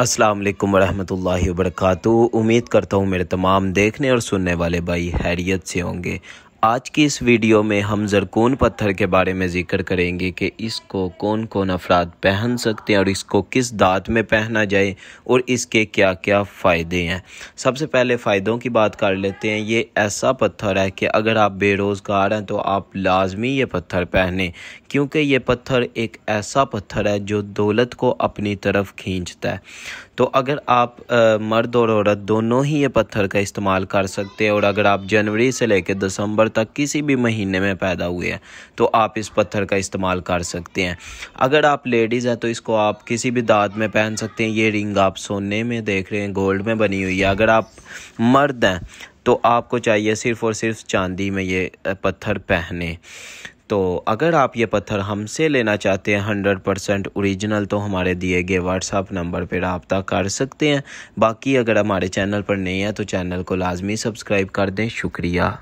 अस्सलाम वालेकुम वरहमतुल्लाहि वबरकातु उम्मीद करता हूँ मेरे तमाम देखने और सुनने वाले भाई हैरियत से होंगे आज की इस वीडियो में हम जरकून पत्थर के बारे में जिक्र करेंगे कि इसको कौन कौन अफराद पहन सकते हैं और इसको किस दांत में पहना जाए और इसके क्या क्या फ़ायदे हैं सबसे पहले फ़ायदों की बात कर लेते हैं ये ऐसा पत्थर है कि अगर आप बेरोज़गार हैं तो आप लाजमी ये पत्थर पहने क्योंकि ये पत्थर एक ऐसा पत्थर है जो दौलत को अपनी तरफ खींचता है तो अगर आप आ, मर्द और औरत दोनों ही ये पत्थर का इस्तेमाल कर सकते हैं और अगर आप जनवरी से लेकर दिसंबर दिसंबर तक किसी भी महीने में पैदा हुए हैं तो आप इस पत्थर का इस्तेमाल कर सकते हैं अगर आप लेडीज़ हैं तो इसको आप किसी भी दांत में पहन सकते हैं ये रिंग आप सोने में देख रहे हैं गोल्ड में बनी हुई है अगर आप मर्द हैं तो आपको चाहिए सिर्फ़ और सिर्फ चांदी में ये पत्थर पहने तो अगर आप ये पत्थर हमसे लेना चाहते हैं हंड्रेड परसेंट औरिजिनल तो हमारे दिए गए व्हाट्सअप नंबर पर रबता कर सकते हैं बाकी अगर हमारे चैनल पर नहीं है तो चैनल को लाजमी सब्सक्राइब कर दें शुक्रिया